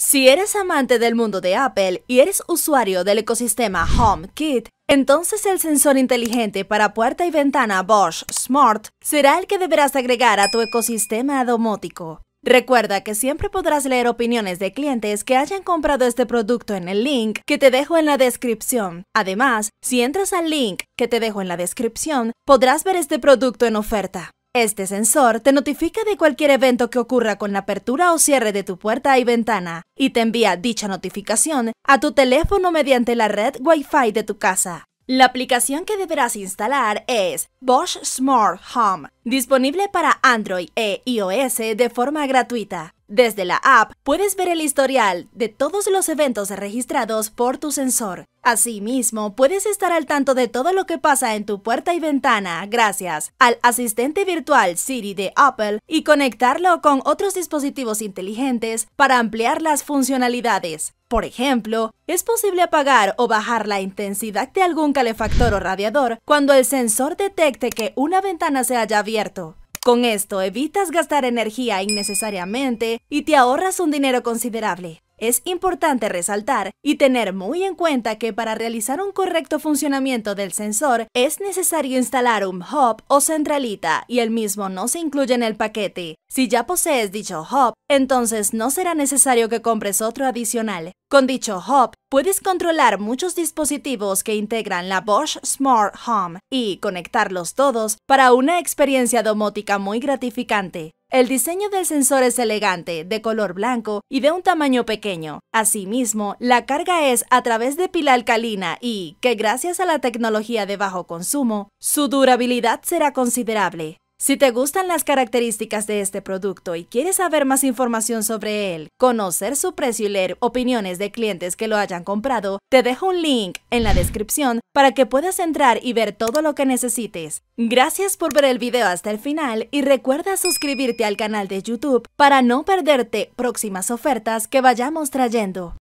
Si eres amante del mundo de Apple y eres usuario del ecosistema HomeKit, entonces el sensor inteligente para puerta y ventana Bosch Smart será el que deberás agregar a tu ecosistema domótico. Recuerda que siempre podrás leer opiniones de clientes que hayan comprado este producto en el link que te dejo en la descripción. Además, si entras al link que te dejo en la descripción, podrás ver este producto en oferta. Este sensor te notifica de cualquier evento que ocurra con la apertura o cierre de tu puerta y ventana y te envía dicha notificación a tu teléfono mediante la red Wi-Fi de tu casa. La aplicación que deberás instalar es Bosch Smart Home, disponible para Android e iOS de forma gratuita. Desde la app puedes ver el historial de todos los eventos registrados por tu sensor. Asimismo, puedes estar al tanto de todo lo que pasa en tu puerta y ventana gracias al asistente virtual Siri de Apple y conectarlo con otros dispositivos inteligentes para ampliar las funcionalidades. Por ejemplo, es posible apagar o bajar la intensidad de algún calefactor o radiador cuando el sensor detecte que una ventana se haya abierto. Con esto evitas gastar energía innecesariamente y te ahorras un dinero considerable. Es importante resaltar y tener muy en cuenta que para realizar un correcto funcionamiento del sensor es necesario instalar un hub o centralita y el mismo no se incluye en el paquete. Si ya posees dicho hub, entonces no será necesario que compres otro adicional. Con dicho hub, puedes controlar muchos dispositivos que integran la Bosch Smart Home y conectarlos todos para una experiencia domótica muy gratificante. El diseño del sensor es elegante, de color blanco y de un tamaño pequeño. Asimismo, la carga es a través de pila alcalina y, que gracias a la tecnología de bajo consumo, su durabilidad será considerable. Si te gustan las características de este producto y quieres saber más información sobre él, conocer su precio y leer opiniones de clientes que lo hayan comprado, te dejo un link en la descripción para que puedas entrar y ver todo lo que necesites. Gracias por ver el video hasta el final y recuerda suscribirte al canal de YouTube para no perderte próximas ofertas que vayamos trayendo.